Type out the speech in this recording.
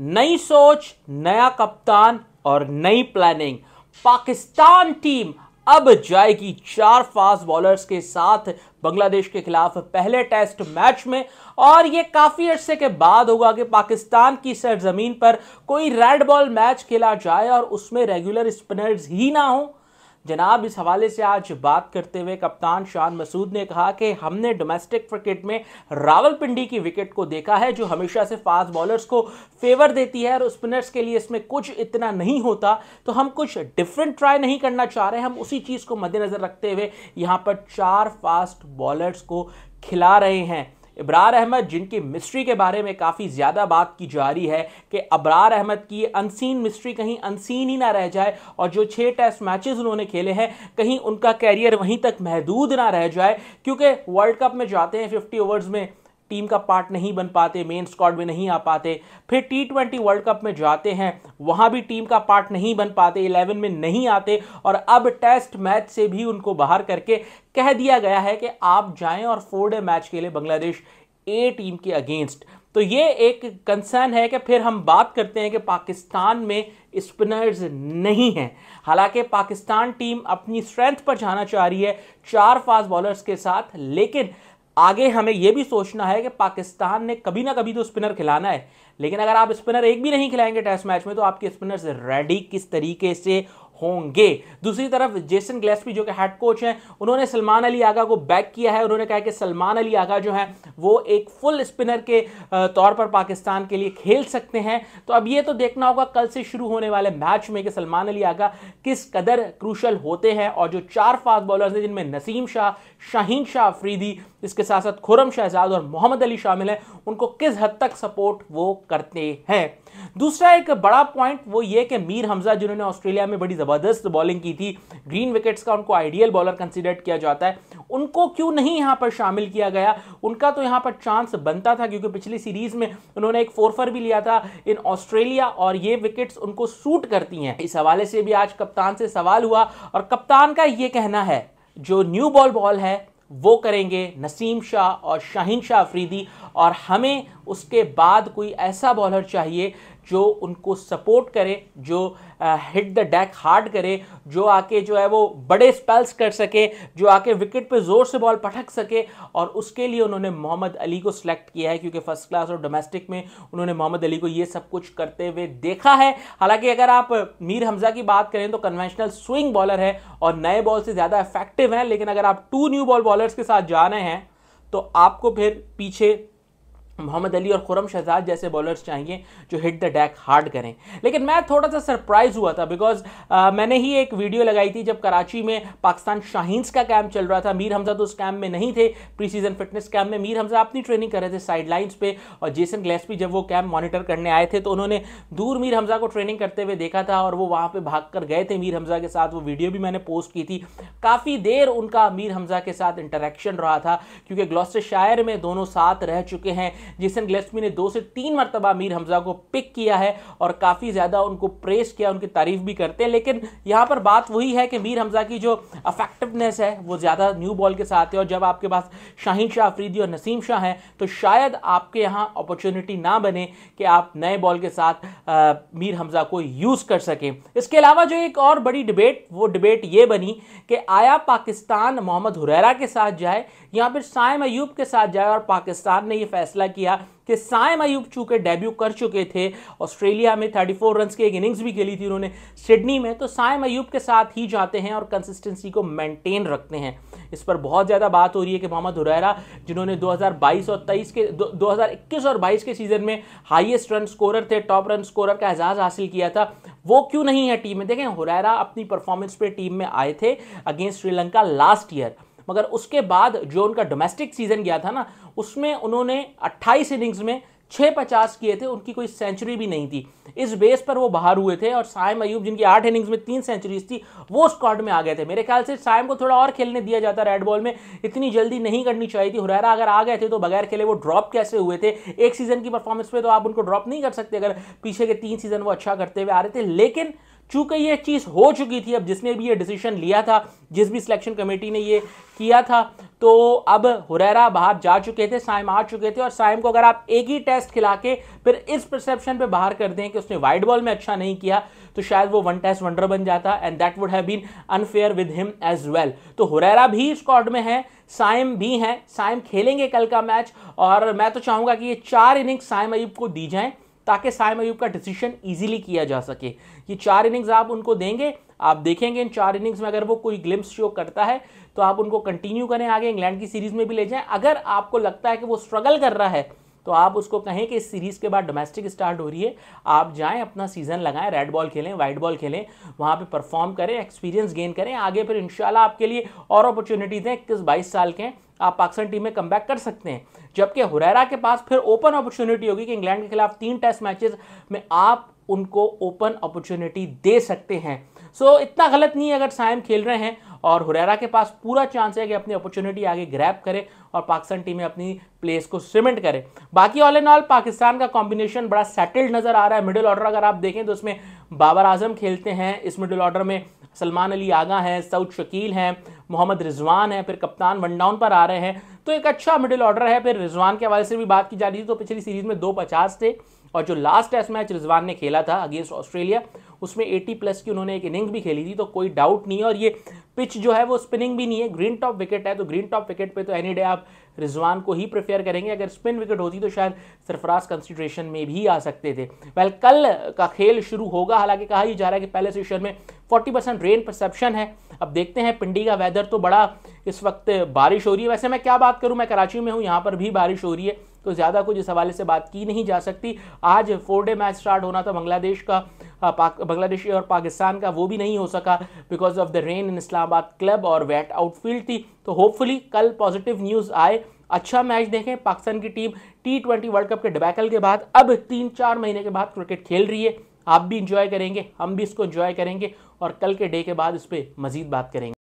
नई सोच नया कप्तान और नई प्लानिंग पाकिस्तान टीम अब जाएगी चार फास्ट बॉलर्स के साथ बांग्लादेश के खिलाफ पहले टेस्ट मैच में और यह काफ़ी अरसे के बाद होगा कि पाकिस्तान की सरजमीन पर कोई रेड बॉल मैच खेला जाए और उसमें रेगुलर स्पिनर्स ही ना हो जनाब इस हवाले से आज बात करते हुए कप्तान शान मसूद ने कहा कि हमने डोमेस्टिक क्रिकेट में रावलपिंडी की विकेट को देखा है जो हमेशा से फास्ट बॉलर्स को फेवर देती है और स्पिनर्स के लिए इसमें कुछ इतना नहीं होता तो हम कुछ डिफरेंट ट्राई नहीं करना चाह रहे हम उसी चीज़ को मद्देनज़र रखते हुए यहाँ पर चार फास्ट बॉलर्स को खिला रहे हैं इब्रार अहमद जिनकी मिस्ट्री के बारे में काफ़ी ज़्यादा बात की जा रही है कि अबरार अहमद की अनसीन मिस्ट्री कहीं अनसीन ही ना रह जाए और जो छः टेस्ट मैचेस उन्होंने खेले हैं कहीं उनका कैरियर वहीं तक महदूद ना रह जाए क्योंकि वर्ल्ड कप में जाते हैं फिफ्टी ओवर्स में टीम का पार्ट नहीं बन पाते मेन स्क्वाड में नहीं आ पाते फिर टी ट्वेंटी वर्ल्ड कप में जाते हैं वहां भी टीम का पार्ट नहीं बन पाते इलेवन में नहीं आते और अब टेस्ट मैच से भी उनको बाहर करके कह दिया गया है कि आप जाएं और फोर डे मैच के लिए बांग्लादेश ए टीम के अगेंस्ट तो ये एक कंसर्न है कि फिर हम बात करते हैं कि पाकिस्तान में स्पिनर्स नहीं हैं हालांकि पाकिस्तान टीम अपनी स्ट्रेंथ पर जाना चाह रही है चार फास्ट बॉलर्स के साथ लेकिन आगे हमें यह भी सोचना है कि पाकिस्तान ने कभी ना कभी तो स्पिनर खिलाना है लेकिन अगर आप स्पिनर एक भी नहीं खिलाएंगे टेस्ट मैच में तो आपके स्पिनर रेडी किस तरीके से होंगे दूसरी तरफ जेसन ग्लेस्पी जो कि हेड कोच हैं उन्होंने सलमान अली आगा को बैक किया है उन्होंने कहा कि सलमान अली आगा जो है वो एक फुल स्पिनर के तौर पर पाकिस्तान के लिए खेल सकते हैं तो अब ये तो देखना होगा कल से शुरू होने वाले मैच में कि सलमान अली आगा किस कदर क्रूशल होते हैं और जो चार फास्ट बॉलर हैं जिनमें नसीम शाह शाहीन शाह अफरीदी इसके साथ साथ खुरम शहजाद और मोहम्मद अली शामिल हैं उनको किस हद तक सपोर्ट वो करते हैं दूसरा एक बड़ा पॉइंट वो ये कि मीर हमजा जिन्होंने ऑस्ट्रेलिया में बड़ी ज़बरदस्त बॉलिंग की थी ग्रीन विकेट्स का उनको आइडियल बॉलर कंसिडर किया जाता है उनको क्यों नहीं यहाँ पर शामिल किया गया उनका तो यहाँ पर चांस बनता था क्योंकि पिछली सीरीज़ में उन्होंने एक फोरफर भी लिया था इन ऑस्ट्रेलिया और ये विकेट्स उनको सूट करती हैं इस हवाले से भी आज कप्तान से सवाल हुआ और कप्तान का ये कहना है जो न्यू बॉल बॉल है वो करेंगे नसीम शाह और शाहिन शाह अफरीदी और हमें उसके बाद कोई ऐसा बॉलर चाहिए जो उनको सपोर्ट करे जो हिट द डैक हार्ड करे जो आके जो है वो बड़े स्पेल्स कर सके जो आके विकेट पे ज़ोर से बॉल पटक सके और उसके लिए उन्होंने मोहम्मद अली को सिलेक्ट किया है क्योंकि फर्स्ट क्लास और डोमेस्टिक में उन्होंने मोहम्मद अली को ये सब कुछ करते हुए देखा है हालांकि अगर आप मीर हमज़ा की बात करें तो कन्वेंशनल स्विंग बॉलर है और नए बॉल से ज़्यादा इफेक्टिव हैं लेकिन अगर आप टू न्यू बॉल बॉलर्स के साथ जा रहे हैं तो आपको फिर पीछे मोहम्मद अली और खुरम शहजाद जैसे बॉलर्स चाहिए जो हिट द डैक हार्ड करें लेकिन मैं थोड़ा सा सरप्राइज़ हुआ था बिकॉज मैंने ही एक वीडियो लगाई थी जब कराची में पाकिस्तान शाहींस का कैंप चल रहा था मीर हमजा तो उस कैंप में नहीं थे प्री सीजन फिटनेस कैंप में मीर हमजा अपनी ट्रेनिंग कर रहे थे साइड लाइन्स पे और जेसन ग्लेसपी जब वो कैंप मॉनिटर करने आए थे तो उन्होंने दूर मीर हमजा को ट्रेनिंग करते हुए देखा था और वो वहाँ पर भाग कर गए थे मीर हमजा के साथ वो वीडियो भी मैंने पोस्ट की थी काफ़ी देर उनका मीर हमजा के साथ इंटरेक्शन रहा था क्योंकि ग्लॉस्टर शायर में दोनों साथ रह चुके हैं जेसन ग्लेस्मी ने दो से तीन मरतबा मीर हमजा को पिक किया है और काफ़ी ज़्यादा उनको प्रेस किया उनकी तारीफ भी करते हैं लेकिन यहाँ पर बात वही है कि मीर हमजा की जो अफेक्टिवनेस है वो ज़्यादा न्यू बॉल के साथ है और जब आपके पास शाहीन शाह अफरीदी और नसीम शाह हैं तो शायद आपके यहाँ अपॉर्चुनिटी ना बने कि आप नए बॉल के साथ आ, मीर हमजा को यूज़ कर सकें इसके अलावा जो एक और बड़ी डिबेट वो डिबेट ये बनी कि आया पाकिस्तान मोहम्मद हुरैरा के साथ जाए या फिर साइम अयूब के साथ जाए और पाकिस्तान ने यह फैसला किया कि साय मयूब चूके डेब्यू कर चुके थे ऑस्ट्रेलिया में 34 रन की एक इनिंग्स भी खेली थी उन्होंने सिडनी में तो साय मयूब के साथ ही जाते हैं और कंसिस्टेंसी को मेंटेन रखते हैं इस पर बहुत ज़्यादा बात हो रही है कि मोहम्मद हुरैरा जिन्होंने 2022 और 23 के 2021 और 22 के सीज़न में हाईएस्ट रन स्कोरर थे टॉप रन स्कोरर का एजाज़ हासिल किया था वो क्यों नहीं है टीम में देखें हुरैरा अपनी परफॉर्मेंस पर टीम में आए थे अगेंस्ट श्रीलंका लास्ट ईयर मगर उसके बाद जो उनका डोमेस्टिक सीजन गया था ना उसमें उन्होंने अट्ठाईस इनिंग्स में छः पचास किए थे उनकी कोई सेंचुरी भी नहीं थी इस बेस पर वो बाहर हुए थे और सायम अयूब जिनकी आठ इनिंग्स में तीन सेंचुरीज थी वो स्क्वाड में आ गए थे मेरे ख्याल से साइम को थोड़ा और खेलने दिया जाता रेड बॉल में इतनी जल्दी नहीं करनी चाहिए थी हुरैरा अगर आ गए थे तो बगैर खेले वो ड्रॉप कैसे हुए थे एक सीज़न की परफॉर्मेंस पर तो आप उनको ड्रॉप नहीं कर सकते अगर पीछे के तीन सीज़न वो अच्छा करते हुए आ रहे थे लेकिन चूंकि ये चीज़ हो चुकी थी अब जिसने भी ये डिसीजन लिया था जिस भी सिलेक्शन कमेटी ने ये किया था तो अब हुरैरा बाहर जा चुके थे साइम आ चुके थे और साइम को अगर आप एक ही टेस्ट खिला के फिर इस परसेप्शन पे बाहर कर दें कि उसने वाइड बॉल में अच्छा नहीं किया तो शायद वो वन टेस्ट वंडर बन जाता and that would have been unfair with him as well तो हुरैरा भी स्कॉड में है साइम भी हैं साइम खेलेंगे कल का मैच और मैं तो चाहूँगा कि ये चार इनिंग्स साइम अयूब को दी जाएँ ताकि साय मयूब का डिसीजन ईजिली किया जा सके ये चार इनिंग्स आप उनको देंगे आप देखेंगे इन चार इनिंग्स में अगर वो कोई ग्लिम्स शो करता है तो आप उनको कंटिन्यू करें आगे इंग्लैंड की सीरीज़ में भी ले जाएं अगर आपको लगता है कि वो स्ट्रगल कर रहा है तो आप उसको कहें कि इस सीरीज़ के बाद डोमेस्टिक स्टार्ट हो रही है आप जाएं अपना सीज़न लगाएं रेड बॉल खेलें वाइट बॉल खेलें वहाँ पे परफॉर्म करें एक्सपीरियंस गेन करें आगे फिर इंशाल्लाह आपके लिए और अपॉर्चुनिटीज़ हैं इक्कीस बाईस साल के हैं आप पाकिस्तान टीम में कम कर सकते हैं जबकि हुरैरा के पास फिर ओपन अपॉर्चुनिटी होगी कि इंग्लैंड के खिलाफ तीन टेस्ट मैचेस में आप उनको ओपन अपॉर्चुनिटी दे सकते हैं सो so, इतना गलत नहीं है अगर साइम खेल रहे हैं और हुरैरा के पास पूरा चांस है कि अपनी अपॉर्चुनिटी आगे ग्रैप करे और पाकिस्तान टीम में अपनी प्लेस को सीमेंट करे बाकी ऑल एंड ऑल पाकिस्तान का कॉम्बिनेशन बड़ा सेटल्ड नज़र आ रहा है मिडिल ऑर्डर अगर आप देखें तो उसमें बाबर आजम खेलते हैं इस मिडिल ऑर्डर में सलमान अली आगा हैं सऊद शकील हैं मोहम्मद रिजवान हैं फिर कप्तान वन डाउन पर आ रहे हैं तो एक अच्छा मिडिल ऑर्डर है फिर रिजवान के हवाले से भी बात की जा रही थी तो पिछली सीरीज में दो पचास थे और जो लास्ट टेस्ट मैच रिजवान ने खेला था अगेंस्ट ऑस्ट्रेलिया उसमें 80 प्लस की उन्होंने एक इनिंग भी खेली थी तो कोई डाउट नहीं है और ये पिच जो है वो स्पिनिंग भी नहीं है ग्रीन टॉप विकेट है तो ग्रीन टॉप विकेट पे तो एनी डे आप रिजवान को ही प्रेफर करेंगे अगर स्पिन विकेट होती तो शायद सरफराज कंसिड्रेशन में भी आ सकते थे वेल कल का खेल शुरू होगा हालांकि कहा ही जा रहा है कि पहले सेशन में 40 परसेंट रेन परसेप्शन है अब देखते हैं पिंडी का वेदर तो बड़ा इस वक्त बारिश हो रही है वैसे मैं क्या बात करूं मैं कराची में हूं यहाँ पर भी बारिश हो रही है तो ज़्यादा कुछ इस हवाले से बात की नहीं जा सकती आज फोर डे मैच स्टार्ट होना था बांग्लादेश का हाँ, बांग्लादेशी और पाकिस्तान का वो भी नहीं हो सका because of the rain in Islamabad club और वेट आउटफील्ड थी तो होपफुली कल पॉजिटिव न्यूज़ आए अच्छा मैच देखें पाकिस्तान की team T twenty World Cup के डबैकल के बाद अब तीन चार महीने के बाद क्रिकेट खेल रही है आप भी इंजॉय करेंगे हम भी इसको इंजॉय करेंगे और कल के डे के बाद इस पर मज़ीद बात करेंगे